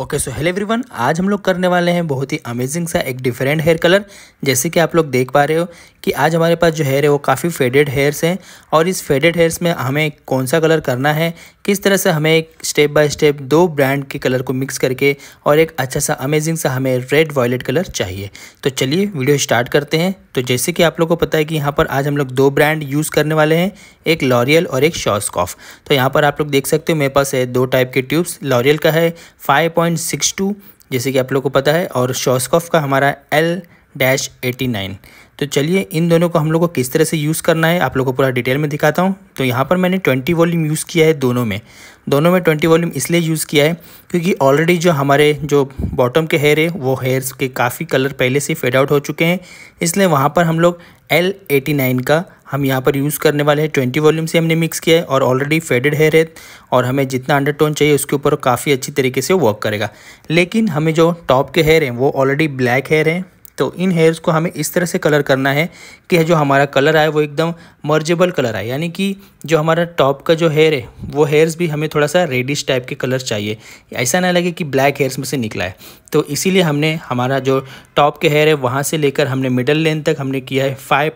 okay so hello everyone आज हम लोग करने वाले हैं बहुत ही अमेजिंग सा एक डिफरेंट हेयर कलर जैसे कि आप लोग देख पा रहे हो कि आज हमारे पास जो हेयर है वो काफ़ी फेडेड हेयर्स हैं और इस फेडेड हेयर्स में हमें कौन सा कलर करना है किस तरह से हमें एक स्टेप बाय स्टेप दो ब्रांड के कलर को मिक्स करके और एक अच्छा सा अमेजिंग सा हमें रेड वॉयलेट कलर चाहिए तो चलिए वीडियो स्टार्ट करते हैं तो जैसे कि आप लोग को पता है कि यहाँ पर आज हम लोग दो ब्रांड यूज़ करने वाले हैं एक लॉरियल और एक शॉस्कॉफ तो यहाँ पर आप लोग देख सकते हो मेरे पास है दो टाइप के ट्यूब्स लॉरियल का है फाइव पॉइंट सिक्स टू जैसे कि आप लोग को पता है और शॉस्कॉफ का हमारा एल डैश एटी नाइन तो चलिए इन दोनों को हम लोग को किस तरह से यूज़ करना है आप लोग को पूरा डिटेल में दिखाता हूँ तो यहाँ पर मैंने ट्वेंटी वॉल्यूम यूज़ किया है दोनों में दोनों में ट्वेंटी वॉल्यूम इसलिए यूज़ किया है क्योंकि ऑलरेडी जो हमारे जो बॉटम के हेयर है वो हेयर्स के काफ़ी कलर पहले से फेड आउट हो चुके हैं इसलिए वहाँ पर हम लोग एल एटी नाइन का हम यहाँ पर यूज़ करने वाले हैं ट्वेंटी वॉल्यूम से हमने मिक्स किया है और ऑलरेडी फेडेड हेयर है और हमें जितना अंडर टोन चाहिए उसके ऊपर काफ़ी अच्छी तरीके से वर्क करेगा लेकिन हमें जो टॉप के हेयर हैं वो ऑलरेडी ब्लैक हेयर हैं तो इन हेयर्स को हमें इस तरह से कलर करना है कि जो हमारा कलर आए वो एकदम मर्जेबल कलर आए यानी कि जो हमारा टॉप का जो हेयर है वो हेयर्स भी हमें थोड़ा सा रेडिश टाइप के कलर चाहिए ऐसा ना लगे कि ब्लैक हेयर्स में से निकला है तो इसीलिए हमने हमारा जो टॉप के हेयर है वहाँ से लेकर हमने मिडल लेंथ तक हमने किया है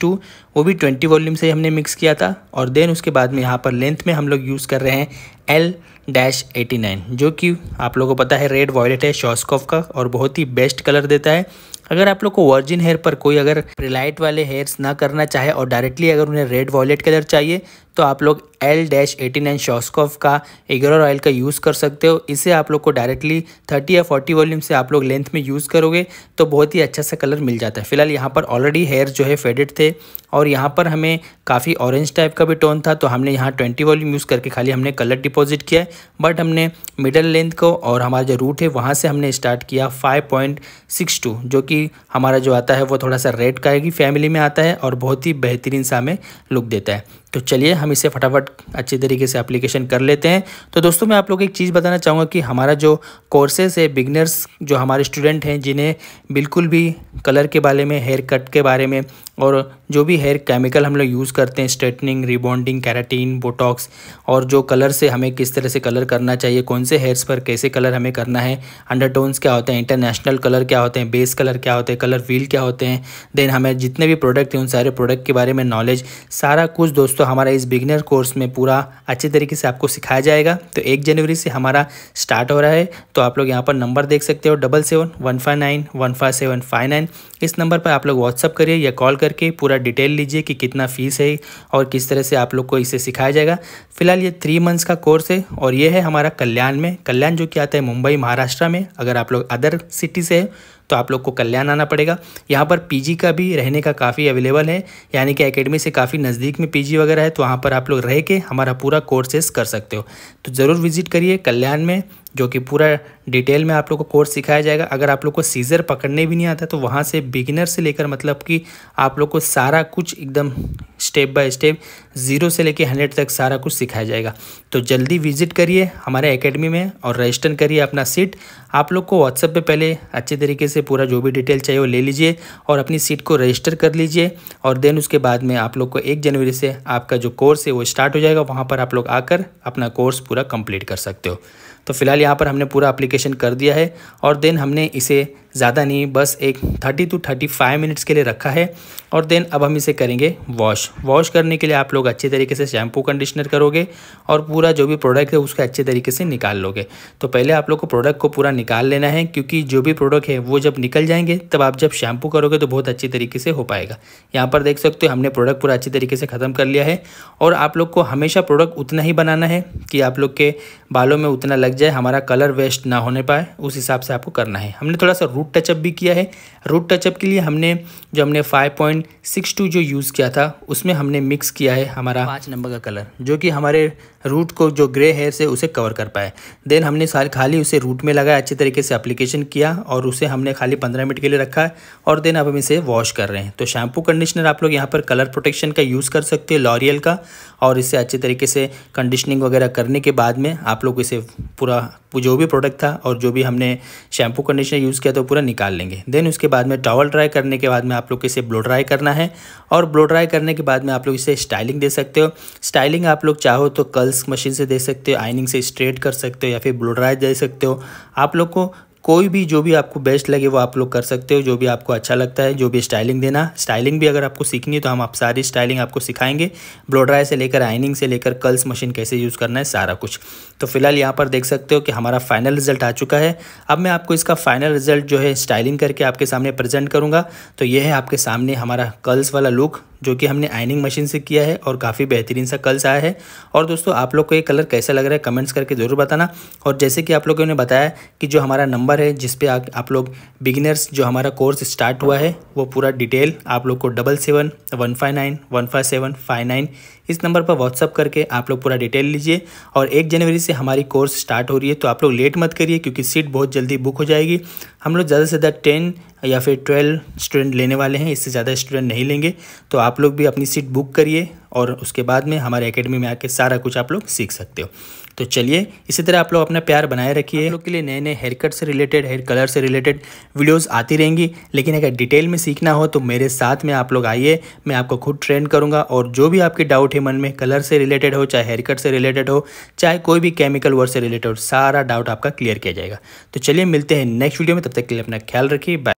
टू वो भी ट्वेंटी वॉल्यूम से हमने मिक्स किया था और देन उसके बाद में यहाँ पर लेंथ में हम लोग यूज़ कर रहे हैं एल डैश एटी नाइन जो कि आप लोगों को पता है रेड वॉयलेट है शॉस्कॉफ का और बहुत ही बेस्ट कलर देता है अगर आप लोग को वर्जिन हेयर पर कोई अगर प्रिलाइट वाले हेयर्स ना करना चाहे और डायरेक्टली अगर उन्हें रेड वॉलेट कलर चाहिए तो आप लोग L dash eighty nine Schwarzkopf का एगोर ऑयल का यूज़ कर सकते हो इसे आप लोग को डायरेक्टली थर्टी या फोर्टी वॉल्यूम से आप लोग लेंथ में यूज़ करोगे तो बहुत ही अच्छा सा कलर मिल जाता है फिलहाल यहाँ पर ऑलरेडी हेयर जो है फेडेड थे और यहाँ पर हमें काफ़ी ऑरेंज टाइप का भी टोन था तो हमने यहाँ ट्वेंटी वॉल्यूम यूज़ करके खाली हमने कलर डिपॉजिट किया है बट हमने मिडल लेंथ को और हमारा जो रूट है वहाँ से हमने स्टार्ट किया फाइव पॉइंट सिक्स टू जो कि हमारा जो आता है वो थोड़ा सा रेड का फैमिली में आता है और बहुत ही बेहतरीन सा हमें लुक देता है तो चलिए हम इसे फटाफट अच्छे तरीके से एप्लीकेशन कर लेते हैं तो दोस्तों मैं आप लोग एक चीज़ बताना चाहूँगा कि हमारा जो कोर्सेस है बिगनर्स जो हमारे स्टूडेंट हैं जिन्हें बिल्कुल भी कलर के बारे में हेयर कट के बारे में और जो भी हेयर केमिकल हम लोग यूज़ करते हैं स्ट्रेटनिंग रिबॉन्डिंग कैराटीन बोटॉक्स और जो कलर से हमें किस तरह से कलर करना चाहिए कौन से हेयर्स पर कैसे कलर हमें करना है अंडरटोन्स क्या होते हैं इंटरनेशनल कलर क्या होते हैं बेस कलर क्या होते हैं कलर व्हील क्या होते हैं देन हमें जितने भी प्रोडक्ट हैं उन सारे प्रोडक्ट के बारे में नॉलेज सारा कुछ दोस्तों दोस्तों हमारा इस बिगनर कोर्स में पूरा अच्छे तरीके से आपको सिखाया जाएगा तो एक जनवरी से हमारा स्टार्ट हो रहा है तो आप लोग यहाँ पर नंबर देख सकते हो double seven one five nine one five seven five nine इस नंबर पर आप लोग व्हाट्सअप करिए या कॉल करके पूरा डिटेल लीजिए कि कितना फ़ीस है और किस तरह से आप लोग को इसे सिखाया जाएगा फिलहाल ये थ्री मंथ्स का कोर्स है और ये है हमारा कल्याण में कल्याण जो कि आता है मुंबई महाराष्ट्र में अगर आप लोग अदर सिटी से तो आप लोग को कल्याण आना पड़ेगा यहाँ पर पीजी का भी रहने का काफ़ी अवेलेबल है यानी कि एकेडमी से काफ़ी नज़दीक में पीजी वगैरह है तो वहाँ पर आप लोग रह के हमारा पूरा कोर्सेस कर सकते हो तो ज़रूर विजिट करिए कल्याण में जो कि पूरा डिटेल में आप लोग को कोर्स सिखाया जाएगा अगर आप लोग को सीज़र पकड़ने भी नहीं आता तो वहाँ से बिगिनर से लेकर मतलब कि आप लोग को सारा कुछ एकदम स्टेप बाय स्टेप ज़ीरो से लेके हंड्रेड तक सारा कुछ सिखाया जाएगा तो जल्दी विजिट करिए हमारे एकेडमी में और रजिस्टर करिए अपना सीट आप लोग को व्हाट्सएप पे पहले अच्छे तरीके से पूरा जो भी डिटेल चाहिए वो ले लीजिए और अपनी सीट को रजिस्टर कर लीजिए और देन उसके बाद में आप लोग को एक जनवरी से आपका जो कोर्स है वो स्टार्ट हो जाएगा वहाँ पर आप लोग आकर अपना कोर्स पूरा कम्प्लीट कर सकते हो तो फिलहाल यहाँ पर हमने पूरा अप्लीकेशन कर दिया है और देन हमने इसे ज़्यादा नहीं बस एक 30 टू 35 मिनट्स के लिए रखा है और देन अब हम इसे करेंगे वॉश वॉश करने के लिए आप लोग अच्छे तरीके से शैम्पू कंडीशनर करोगे और पूरा जो भी प्रोडक्ट है उसको अच्छे तरीके से निकाल लोगे तो पहले आप लोग को प्रोडक्ट को पूरा निकाल लेना है क्योंकि जो भी प्रोडक्ट है वो जब निकल जाएंगे तब आप जब शैम्पू करोगे तो बहुत अच्छी तरीके से हो पाएगा यहाँ पर देख सकते हो हमने प्रोडक्ट पूरा अच्छी तरीके से ख़त्म कर लिया है और आप लोग को हमेशा प्रोडक्ट उतना ही बनाना है कि आप लोग के बालों में उतना लग जाए हमारा कलर वेस्ट ना होने पाए उस हिसाब से आपको करना है हमने थोड़ा सा रूट रूट टचअप भी किया है रूट टचअप के लिए हमने जो हमने 5.62 जो यूज़ किया था उसमें हमने मिक्स किया है हमारा पाँच नंबर का कलर जो कि हमारे रूट को जो ग्रे हेयर से उसे कवर कर पाए देन हमने साल खाली उसे रूट में लगाया अच्छे तरीके से अप्लीकेशन किया और उसे हमने खाली पंद्रह मिनट के लिए रखा और देन अब हम इसे वॉश कर रहे हैं तो शैम्पू कंडीशनर आप लोग यहाँ पर कलर प्रोटेक्शन का यूज़ कर सकते हैं लॉरियल का और इसे अच्छे तरीके से कंडीशनिंग वगैरह करने के बाद में आप लोग इसे पूरा जो भी प्रोडक्ट था और जो भी हमने शैम्पू कंडीशनर यूज़ किया तो पूरा निकाल लेंगे देन उसके बाद में टॉवल ड्राई करने के बाद में आप लोग इसे ब्लो ड्राई करना है और ब्लो ड्राई करने के बाद में आप लोग इसे स्टाइलिंग दे सकते हो स्टाइलिंग आप लोग चाहो तो कल्स मशीन से दे सकते हो आइनिंग से स्ट्रेट कर सकते हो या फिर ब्लो ड्राई दे सकते हो आप लोग को कोई भी जो भी आपको बेस्ट लगे वो आप लोग कर सकते हो जो भी आपको अच्छा लगता है जो भी स्टाइलिंग देना स्टाइलिंग भी अगर आपको सीखनी है तो हम आप सारी स्टाइलिंग आपको सिखाएंगे ब्लोड्राई से लेकर आइनिंग से लेकर कल्स मशीन कैसे यूज़ करना है सारा कुछ तो फिलहाल यहाँ पर देख सकते हो कि हमारा फाइनल रिजल्ट आ चुका है अब मैं आपको इसका फाइनल रिजल्ट जो है स्टाइलिंग करके आपके सामने प्रेजेंट करूँगा तो यह है आपके सामने हमारा कर्ल्स वाला लुक जो कि हमने आइनिंग मशीन से किया है और काफ़ी बेहतरीन सा कल्स आया है और दोस्तों आप लोग को ये कलर कैसा लग रहा है कमेंट्स करके ज़रूर बताना और जैसे कि आप लोगों ने बताया कि जो हमारा नंबर नंबर है जिसपे आप, आप लोग बिगिनर्स जो हमारा कोर्स स्टार्ट हुआ है वो पूरा डिटेल आप लोग को double seven one five nine one five seven five nine इस नंबर पर व्हाट्सअप करके आप लोग पूरा डिटेल लीजिए और एक जनवरी से हमारी कोर्स स्टार्ट हो रही है तो आप लोग लेट मत करिए क्योंकि सीट बहुत जल्दी बुक हो जाएगी हम लोग ज़्यादा से ज़्यादा टेन या फिर ट्वेल्व स्टूडेंट लेने वाले हैं इससे ज़्यादा स्टूडेंट नहीं लेंगे तो आप लोग भी अपनी सीट बुक करिए और उसके बाद में हमारे अकेडमी में आके सारा कुछ आप लोग सीख सकते हो तो चलिए इसी तरह आप लोग अपना प्यार बनाए रखिए लोग के लिए नए नए हेयर कट से रिलेटेड हेयर कलर से रिलेटेड वीडियोस आती रहेंगी लेकिन अगर डिटेल में सीखना हो तो मेरे साथ में आप लोग आइए मैं आपको खुद ट्रेन करूँगा और जो भी आपके डाउट है मन में कलर से रिलेटेड हो चाहे हेयर कट से रिलेटेड हो चाहे कोई भी केमिकल वर्ड से रिलेटेड हो सारा डाउट आपका क्लियर किया जाएगा तो चलिए मिलते हैं नेक्स्ट वीडियो में तब तक के लिए अपना ख्याल रखिए बाय